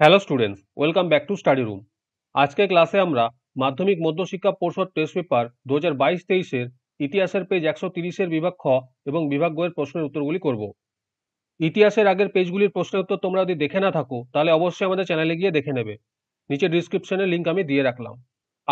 hello students welcome back to study room আজকে ক্লাসে আমরা মাধ্যমিক মধ্যশিক্ষা পর্ষদ টেস্ট পেপার দু হাজার বাইশ তেইশের ইতিহাসের পেজ একশো তিরিশের বিভাগ খ এবং বিভাগ বইয়ের প্রশ্নের উত্তরগুলি করব ইতিহাসের আগের পেজগুলির প্রশ্নের উত্তর তোমরা যদি দেখে না থাকো তাহলে অবশ্যই আমাদের চ্যানেলে গিয়ে দেখে নেবে নিচে ডিসক্রিপশনের লিঙ্ক আমি দিয়ে রাখলাম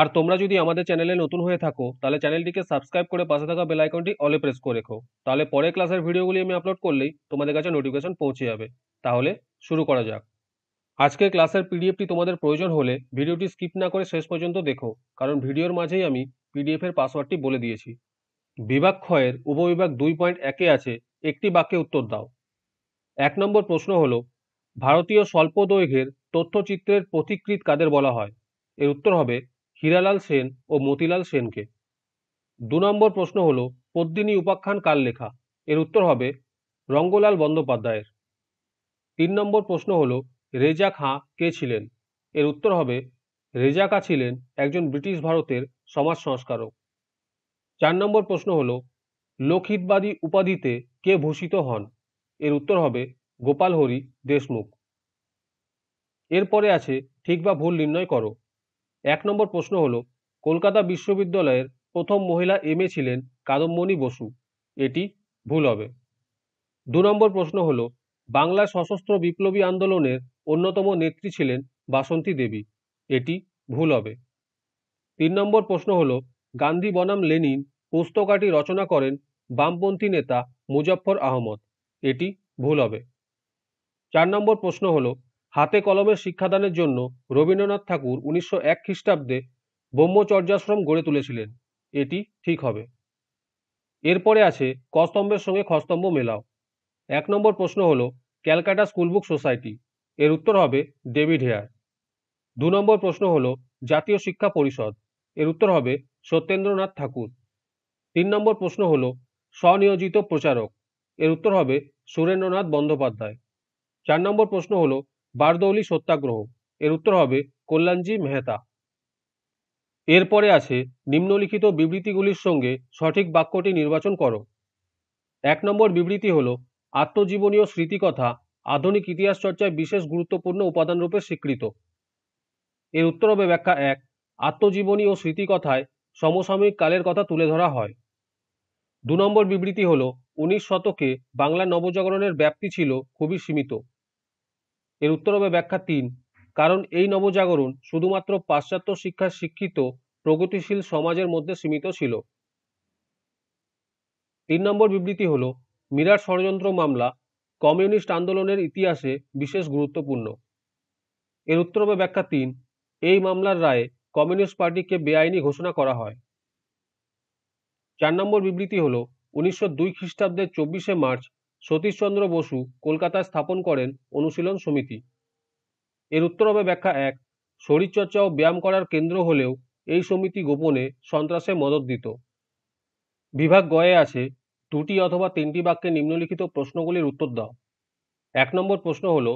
আর তোমরা যদি আমাদের চ্যানেলে নতুন হয়ে থাকো তাহলে চ্যানেলটিকে সাবস্ক্রাইব করে পাশে থাকা বেল আইকনটি অলে প্রেস করে রেখো তাহলে পরের ক্লাসের ভিডিওগুলি আমি আপলোড করলেই তোমাদের কাছে নোটিফিকেশন পৌঁছে যাবে তাহলে শুরু করা যাক আজকের ক্লাসের পিডিএফটি তোমাদের প্রয়োজন হলে ভিডিওটি স্কিপ না করে শেষ পর্যন্ত দেখো কারণ ভিডিওর মাঝেই আমি পিডিএফের পাসওয়ার্ডটি বলে দিয়েছি বিভাগ ক্ষয়ের উপবিভাগ দুই পয়েন্ট একে আছে একটি বাক্যে উত্তর দাও এক নম্বর প্রশ্ন হল ভারতীয় স্বল্প দৈর্ঘ্যের তথ্যচিত্রের পথিকৃত কাদের বলা হয় এর উত্তর হবে হীরালাল সেন ও মতিলাল সেনকে দু নম্বর প্রশ্ন হল পদ্মিনী উপাখ্যান কার লেখা এর উত্তর হবে রঙ্গলাল বন্দ্যোপাধ্যায়ের তিন নম্বর প্রশ্ন হলো রেজা খাঁ কে ছিলেন এর উত্তর হবে রেজা খাঁ ছিলেন একজন ব্রিটিশ ভারতের সমাজ সংস্কারক চার নম্বর প্রশ্ন হল লোকহিতবাদী উপাধিতে কে ভূষিত হন এর উত্তর হবে গোপাল হরি দেশমুখ এরপরে আছে ঠিক বা ভুল নির্ণয় করো এক নম্বর প্রশ্ন হল কলকাতা বিশ্ববিদ্যালয়ের প্রথম মহিলা এম ছিলেন কাদম্বনি বসু এটি ভুল হবে দু নম্বর প্রশ্ন হল বাংলা সশস্ত্র বিপ্লবী আন্দোলনের অন্যতম নেত্রী ছিলেন বাসন্তী দেবী এটি ভুল হবে তিন নম্বর প্রশ্ন হল গান্ধী বনাম লেনিন পুস্তকাটি রচনা করেন বামপন্থী নেতা মুজফর আহমদ এটি ভুল হবে চার নম্বর প্রশ্ন হল হাতে কলমের শিক্ষাদানের জন্য রবীন্দ্রনাথ ঠাকুর উনিশশো এক খ্রিস্টাব্দে ব্রহ্মচর্যাশ্রম গড়ে তুলেছিলেন এটি ঠিক হবে এরপরে আছে কস্তম্ভের সঙ্গে খস্তম্ভ মেলাও এক নম্বর প্রশ্ন হল ক্যালকাটা স্কুলবুক সোসাইটি এর উত্তর হবে ডেভিড হেয়ার দু নম্বর প্রশ্ন হল জাতীয় শিক্ষা পরিষদ এর উত্তর হবে সত্যেন্দ্রনাথ ঠাকুর তিন নম্বর প্রশ্ন হল স্বনিয়োজিত প্রচারক এর উত্তর হবে সুরেন্দ্রনাথ বন্দ্যোপাধ্যায় চার নম্বর প্রশ্ন হল বারদৌলি সত্যাগ্রহ এর উত্তর হবে কল্যাণজি মেহতা এরপরে আছে নিম্নলিখিত বিবৃতিগুলির সঙ্গে সঠিক বাক্যটি নির্বাচন করো এক নম্বর বিবৃতি হল আত্মজীবনীয় স্মৃতিকথা আধুনিক ইতিহাস চর্চায় বিশেষ গুরুত্বপূর্ণ উপাদানরূপে স্বীকৃত এর উত্তর হবে ব্যাখ্যা এক আত্মজীবনী ও স্মৃতিকথায় সমসাময়িক কালের কথা তুলে ধরা হয় দু নম্বর বিবৃতি হল উনিশ শতকে বাংলা নবজাগরণের ব্যাপ্তি ছিল খুবই সীমিত এর উত্তর হবে ব্যাখ্যা তিন কারণ এই নবজাগরণ শুধুমাত্র পাশ্চাত্য শিক্ষায় শিক্ষিত প্রগতিশীল সমাজের মধ্যে সীমিত ছিল তিন নম্বর বিবৃতি হল মীরার ষড়যন্ত্র মামলা কমিউনিস্ট আন্দোলনের ইতিহাসে বিশেষ গুরুত্বপূর্ণ এর উত্তরবে ব্যাখ্যা তিন এই মামলার রায়ে কমিউনিস্ট পার্টিকে বেআইনি ঘোষণা করা হয় চার নম্বর বিবৃতি হল উনিশশো দুই খ্রিস্টাব্দের চব্বিশে মার্চ সতীশচন্দ্র বসু কলকাতায় স্থাপন করেন অনুশীলন সমিতি এর উত্তর হবে ব্যাখ্যা এক শরীরচর্চা ও ব্যায়াম করার কেন্দ্র হলেও এই সমিতি গোপনে সন্ত্রাসে মদত দিত বিভাগ গয়ে আছে দুটি অথবা তিনটি বাক্যে নিম্নলিখিত প্রশ্নগুলির উত্তর দাও এক নম্বর প্রশ্ন হল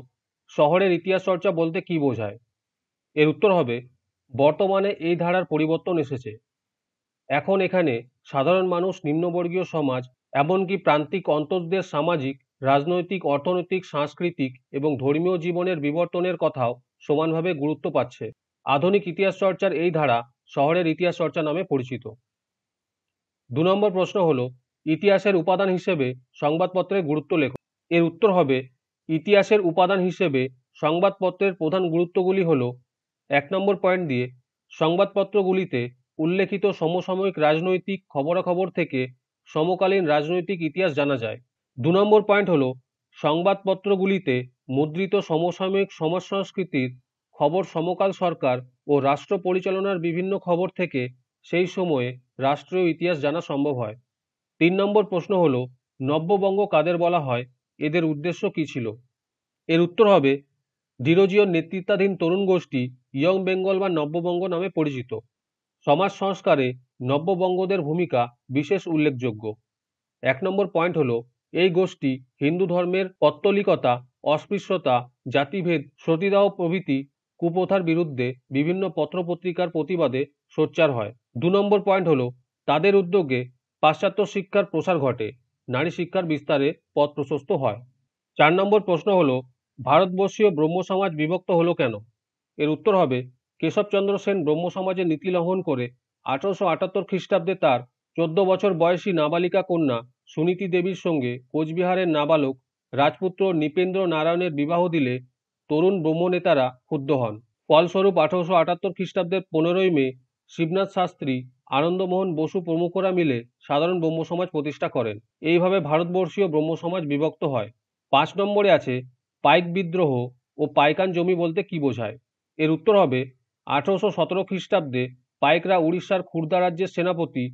শহরের ইতিহাস চর্চা বলতে কি বোঝায় এর উত্তর হবে বর্তমানে এই ধারার পরিবর্তন এসেছে এখন এখানে সাধারণ মানুষ নিম্নবর্গীয় সমাজ এমনকি প্রান্তিক অন্তর্দের সামাজিক রাজনৈতিক অর্থনৈতিক সাংস্কৃতিক এবং ধর্মীয় জীবনের বিবর্তনের কথাও সমানভাবে গুরুত্ব পাচ্ছে আধুনিক ইতিহাস চর্চার এই ধারা শহরের ইতিহাস চর্চা নামে পরিচিত দু নম্বর প্রশ্ন হলো ইতিহাসের উপাদান হিসেবে সংবাদপত্রের গুরুত্ব লেখক এর উত্তর হবে ইতিহাসের উপাদান হিসেবে সংবাদপত্রের প্রধান গুরুত্বগুলি হল এক নম্বর পয়েন্ট দিয়ে সংবাদপত্রগুলিতে উল্লেখিত সমসাময়িক রাজনৈতিক খবরাখবর থেকে সমকালীন রাজনৈতিক ইতিহাস জানা যায় দু নম্বর পয়েন্ট হল সংবাদপত্রগুলিতে মুদ্রিত সমসাময়িক সমাজ সংস্কৃতির খবর সমকাল সরকার ও রাষ্ট্র পরিচালনার বিভিন্ন খবর থেকে সেই সময়ে রাষ্ট্রীয় ইতিহাস জানা সম্ভব হয় তিন নম্বর প্রশ্ন হল নব্যবঙ্গ কাদের বলা হয় এদের উদ্দেশ্য কি ছিল এর উত্তর হবে ডিরোজিওর নেতৃত্বাধীন তরুণ গোষ্ঠী ইয়ং বেঙ্গল বা নব্যবঙ্গ নামে পরিচিত সমাজ সংস্কারে নব্যবঙ্গদের ভূমিকা বিশেষ উল্লেখযোগ্য এক নম্বর পয়েন্ট হলো এই গোষ্ঠী হিন্দু ধর্মের পত্তলিকতা অস্পৃশ্যতা জাতিভেদ সতীদাহ প্রভৃতি কুপ্রথার বিরুদ্ধে বিভিন্ন পত্রপত্রিকার প্রতিবাদে সোচ্চার হয় দু নম্বর পয়েন্ট হলো তাদের উদ্যোগে পাশ্চাত্য শিক্ষার প্রসার ঘটে নারী শিক্ষার বিস্তারে পথ প্রশস্ত হয় চার নম্বর প্রশ্ন হল ভারতবর্ষীয় ব্রহ্ম সমাজ বিভক্ত হলো কেন এর উত্তর হবে কেশবচন্দ্র সেন ব্রহ্ম নীতি লঙ্ঘন করে আঠারোশো আটাত্তর খ্রিস্টাব্দে তার চোদ্দ বছর বয়সী নাবালিকা কন্যা সুনীতি দেবীর সঙ্গে কোচবিহারের নাবালক রাজপুত্র নৃপেন্দ্র নারায়ণের বিবাহ দিলে তরুণ ব্রহ্মনেতারা ক্ষুব্ধ হন ফলস্বরূপ আঠারোশো আটাত্তর খ্রিস্টাব্দের পনেরোই মে শিবনাথ শাস্ত্রী আনন্দমোহন বসু প্রমুখরা মিলে সাধারণ ব্রহ্মসমাজ প্রতিষ্ঠা করেন এইভাবে ভারতবর্ষীয় ব্রহ্মসমাজ বিভক্ত হয় পাঁচ নম্বরে আছে পাইক বিদ্রোহ ও পাইকান জমি বলতে কি বোঝায় এর উত্তর হবে আঠেরোশো সতেরো খ্রিস্টাব্দে পাইকরা উড়িষ্যার খুর্দা রাজ্যের সেনাপতি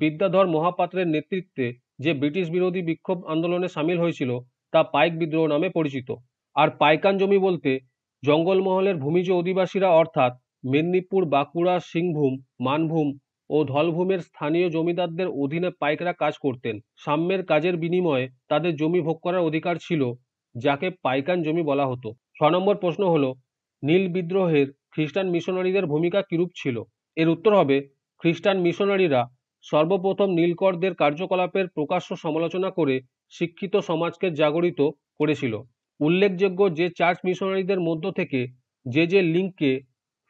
বিদ্যাধর মহাপাত্রের নেতৃত্বে যে ব্রিটিশ বিরোধী বিক্ষোভ আন্দোলনে সামিল হয়েছিল তা পাইক বিদ্রোহ নামে পরিচিত আর পাইকান জমি বলতে জঙ্গলমহলের ভূমিজ অধিবাসীরা অর্থাৎ মেদিনীপুর বাঁকুড়া সিংভূম মানভূম ও ধলভূমের স্থানীয় জমিদারদের অধীনে পাইকরা কাজ করতেন সাম্যের কাজের বিনিময়ে তাদের জমি ভোগ করার অধিকার ছিল যাকে পাইকান জমি বলা হতো ছ নম্বর প্রশ্ন হল নীল বিদ্রোহের খ্রিস্টান মিশনারিদের ভূমিকা কিরূপ ছিল এর উত্তর হবে খ্রিস্টান মিশনারিরা সর্বপ্রথম নীলকরদের কার্যকলাপের প্রকাশ্য সমালোচনা করে শিক্ষিত সমাজকে জাগরিত করেছিল উল্লেখযোগ্য যে চার্চ মিশনারিদের মধ্য থেকে যে যে লিঙ্ককে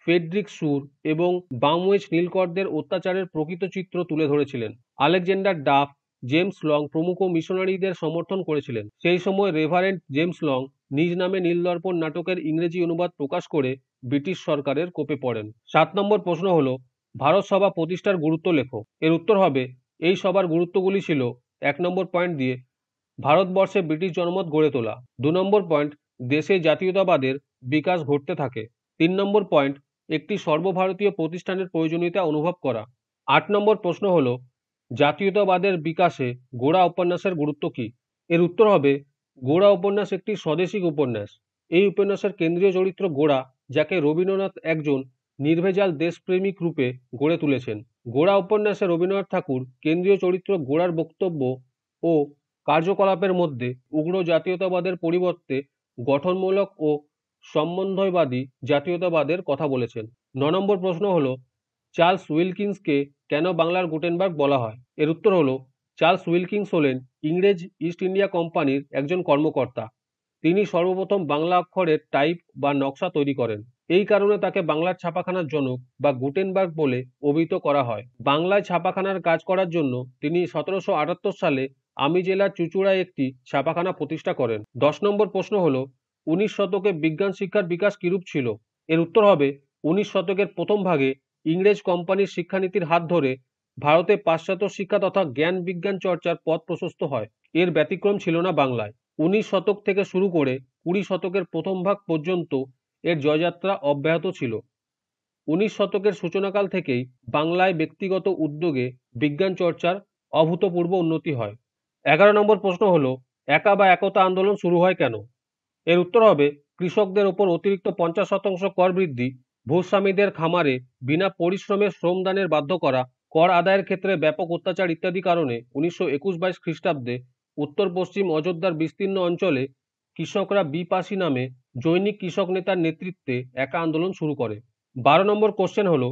ফেডরিক সুর এবং বামওয়েজ নীলকরদের অত্যাচারের প্রকৃত চিত্র তুলে ধরেছিলেন আলেকজান্ডার ডাফ জেমস লং প্রমুখ মিশনারিদের সমর্থন করেছিলেন সেই সময় রেভারেন্ট জেমস লং নিজ নামে নীলদর্পণ নাটকের ইংরেজি অনুবাদ প্রকাশ করে ব্রিটিশ সরকারের কোপে পড়েন সাত নম্বর প্রশ্ন হল ভারত সভা প্রতিষ্ঠার গুরুত্ব লেখো এর উত্তর হবে এই সভার গুরুত্বগুলি ছিল এক নম্বর পয়েন্ট দিয়ে ভারতবর্ষে ব্রিটিশ জনমত গড়ে তোলা দু নম্বর পয়েন্ট দেশে জাতীয়তাবাদের বিকাশ ঘটতে থাকে তিন নম্বর পয়েন্ট একটি সর্বভারতীয় প্রতিষ্ঠানের প্রয়োজনীয়তা অনুভব করা আট নম্বর প্রশ্ন হল জাতীয়তাবাদের বিকাশে গোড়া উপন্যাসের গুরুত্ব কী এর উত্তর হবে গোড়া উপন্যাস একটি স্বদেশিক উপন্যাস এই উপন্যাসের কেন্দ্রীয় চরিত্র গোড়া যাকে রবীন্দ্রনাথ একজন নির্ভেজাল দেশপ্রেমিক রূপে গড়ে তুলেছেন গোড়া উপন্যাসে রবীন্দ্রনাথ ঠাকুর কেন্দ্রীয় চরিত্র গোড়ার বক্তব্য ও কার্যকলাপের মধ্যে উগ্র জাতীয়তাবাদের পরিবর্তে গঠনমূলক ও সম্বন্ধবাদী জাতীয়তাবাদের কথা বলেছেন ন নম্বর প্রশ্ন হলো চার্লস উইলকিংসকে কেন বাংলার গুটেনবার্গ বলা হয় এর উত্তর হলো চার্লস উইলকিংস হলেন ইংরেজ ইস্ট ইন্ডিয়া কোম্পানির একজন কর্মকর্তা তিনি সর্বপ্রথম বাংলা অক্ষরের টাইপ বা নকশা তৈরি করেন এই কারণে তাকে বাংলার ছাপাখানার জনক বা গুটেনবার্গ বলে অভিহিত করা হয় বাংলায় ছাপাখানার কাজ করার জন্য তিনি সতেরোশো সালে আমি জেলার চুচুড়ায় একটি ছাপাখানা প্রতিষ্ঠা করেন দশ নম্বর প্রশ্ন হলো উনিশ শতকে বিজ্ঞান শিক্ষার বিকাশ কিরূপ ছিল এর উত্তর হবে উনিশ শতকের প্রথম ভাগে ইংরেজ কোম্পানির শিক্ষানীতির হাত ধরে ভারতে পাশ্চাত্য শিক্ষা তথা জ্ঞান বিজ্ঞান চর্চার পথ প্রশস্ত হয় এর ব্যতিক্রম ছিল না বাংলায় উনিশ শতক থেকে শুরু করে কুড়ি শতকের প্রথম ভাগ পর্যন্ত এর জয়যাত্রা অব্যাহত ছিল উনিশ শতকের সূচনাকাল থেকেই বাংলায় ব্যক্তিগত উদ্যোগে বিজ্ঞান চর্চার অভূতপূর্ব উন্নতি হয় এগারো নম্বর প্রশ্ন হল একা বা একতা আন্দোলন শুরু হয় কেন এর উত্তর হবে কৃষকদের ওপর অতিরিক্ত পঞ্চাশ শতাংশ কর বৃদ্ধি ভূস্বামীদের খামারে বিনা পরিশ্রমে শ্রমদানের বাধ্য করা কর আদায়ের ক্ষেত্রে ব্যাপক অত্যাচার ইত্যাদি কারণে উনিশশো একুশ বাইশ খ্রিস্টাব্দে উত্তর পশ্চিম অযোধ্যার বিস্তীর্ণ অঞ্চলে কৃষকরা বিপাশি নামে জৈনিক কৃষক নেতার নেতৃত্বে একা আন্দোলন শুরু করে বারো নম্বর কোশ্চেন হল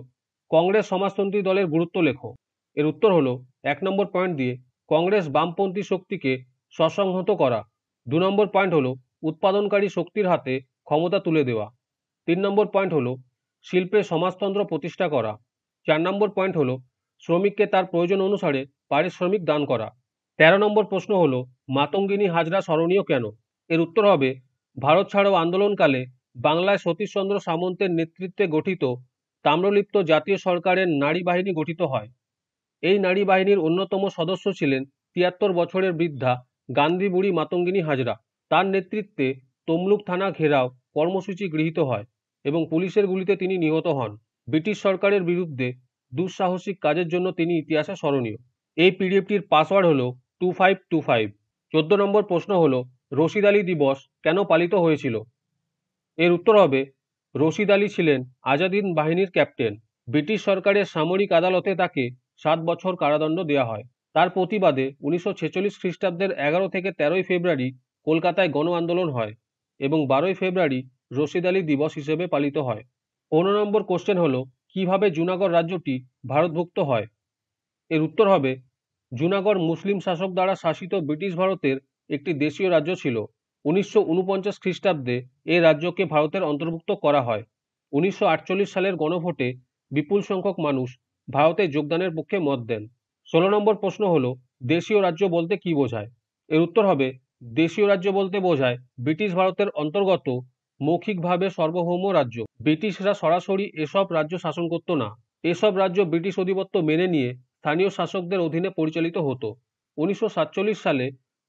কংগ্রেস সমাজতন্ত্রী দলের গুরুত্ব লেখ এর উত্তর হলো এক নম্বর পয়েন্ট দিয়ে কংগ্রেস বামপন্থী শক্তিকে সসংহত করা দু নম্বর পয়েন্ট হলো উৎপাদনকারী শক্তির হাতে ক্ষমতা তুলে দেওয়া তিন নম্বর পয়েন্ট হলো শিল্পে সমাজতন্ত্র প্রতিষ্ঠা করা চার নম্বর পয়েন্ট হলো শ্রমিককে তার প্রয়োজন অনুসারে পারিশ্রমিক দান করা তেরো নম্বর প্রশ্ন হলো মাতঙ্গিনী হাজরা স্মরণীয় কেন এর উত্তর হবে ভারত ছাড়াও আন্দোলনকালে বাংলায় সতীশচন্দ্র সামন্তের নেতৃত্বে গঠিত তাম্রলিপ্ত জাতীয় সরকারের নারী বাহিনী গঠিত হয় এই নারী বাহিনীর অন্যতম সদস্য ছিলেন তিয়াত্তর বছরের বৃদ্ধা গান্ধী বুড়ি মাতঙ্গিনী হাজরা তার নেতৃত্বে তমলুক থানা ঘেরাও কর্মসূচি গৃহীত হয় এবং পুলিশের গুলিতে তিনি নিহত হন ব্রিটিশ সরকারের বিরুদ্ধে দুঃসাহসিক কাজের জন্য তিনি ইতিহাসে স্মরণীয় এই পিডিএফটির পাসওয়ার্ড হল টু ফাইভ টু ফাইভ চোদ্দ নম্বর প্রশ্ন হল রশিদ আলী দিবস কেন পালিত হয়েছিল এর উত্তর হবে রশিদ আলী ছিলেন আজাদিন বাহিনীর ক্যাপ্টেন ব্রিটিশ সরকারের সামরিক আদালতে তাকে সাত বছর কারাদণ্ড দেওয়া হয় তার প্রতিবাদে উনিশশো ছেচল্লিশ খ্রিস্টাব্দের এগারো থেকে তেরোই ফেব্রুয়ারি কলকাতায় গণ আন্দোলন হয় এবং বারোই ফেব্রুয়ারি রশিদ আলী দিবস হিসেবে পালিত হয় পনেরো নম্বর কোশ্চেন হলো কিভাবে জুনাগড় রাজ্যটি ভারতভুক্ত হয় এর উত্তর হবে জুনাগড় মুসলিম শাসক দ্বারা শাসিত ব্রিটিশ ভারতের একটি দেশীয় রাজ্য ছিল উনিশশো উনপঞ্চাশ খ্রিস্টাব্দে এ রাজ্যকে ভারতের অন্তর্ভুক্ত করা হয় উনিশশো সালের গণভোটে বিপুল সংখ্যক মানুষ ভারতে যোগদানের পক্ষে মত দেন ষোলো নম্বর প্রশ্ন হল দেশীয় রাজ্য বলতে কি বোঝায় এর উত্তর হবে দেশীয় রাজ্য বলতে বোঝায় ব্রিটিশ ভারতের অন্তর্গত মৌখিকভাবে সার্বভৌম রাজ্য ব্রিটিশরা সরাসরি এসব রাজ্য শাসন করত না এসব রাজ্য ব্রিটিশ আধিপত্য মেনে নিয়ে স্থানীয় শাসকদের অধীনে পরিচালিত হতো উনিশশো সালে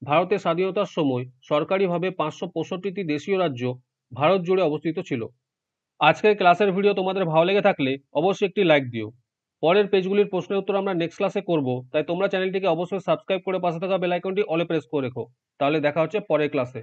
ভারতের স্বাধীনতার সময় সরকারিভাবে পাঁচশো পঁয়ষট্টিটি দেশীয় রাজ্য ভারত জুড়ে অবস্থিত ছিল আজকের ক্লাসের ভিডিও তোমাদের ভালো লেগে থাকলে অবশ্যই একটি লাইক দিও পরের পেজগুলির প্রশ্নের উত্তর আমরা নেক্সট ক্লাসে করব তাই তোমরা চ্যানেলটিকে অবশ্যই সাবস্ক্রাইব করে পাশে থাকা বেলাইকনটি অলে প্রেস করে রেখো তাহলে দেখা হচ্ছে পরের ক্লাসে